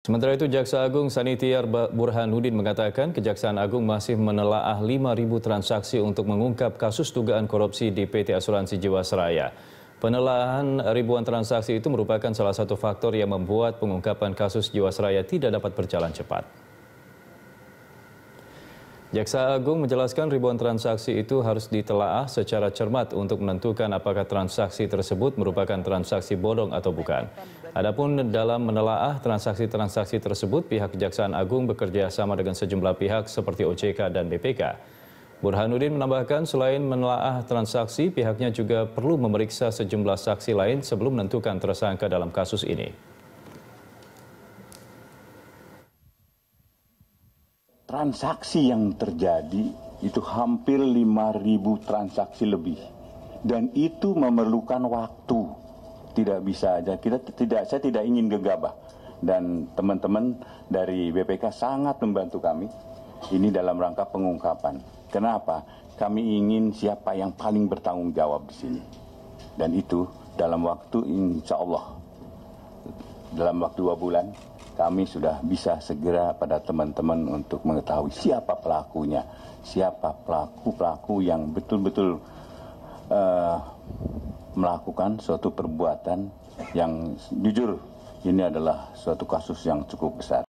Sementara itu Jaksa Agung Sanitiar Burhanuddin mengatakan Kejaksaan Agung masih menelaah 5.000 transaksi untuk mengungkap kasus dugaan korupsi di PT Asuransi Jiwasraya. Penelaahan ribuan transaksi itu merupakan salah satu faktor yang membuat pengungkapan kasus Jiwasraya tidak dapat berjalan cepat. Jaksa Agung menjelaskan ribuan transaksi itu harus ditelaah secara cermat untuk menentukan apakah transaksi tersebut merupakan transaksi bodong atau bukan. Adapun dalam menelaah transaksi-transaksi tersebut, pihak Kejaksaan Agung bekerja sama dengan sejumlah pihak seperti OJK dan BPK. Burhanuddin menambahkan selain menelaah transaksi, pihaknya juga perlu memeriksa sejumlah saksi lain sebelum menentukan tersangka dalam kasus ini. transaksi yang terjadi itu hampir 5.000 transaksi lebih dan itu memerlukan waktu tidak bisa aja kita tidak saya tidak ingin gegabah dan teman-teman dari BPK sangat membantu kami ini dalam rangka pengungkapan kenapa kami ingin siapa yang paling bertanggung jawab di sini dan itu dalam waktu insya Allah dalam waktu dua bulan kami sudah bisa segera pada teman-teman untuk mengetahui siapa pelakunya, siapa pelaku-pelaku yang betul-betul uh, melakukan suatu perbuatan yang jujur ini adalah suatu kasus yang cukup besar.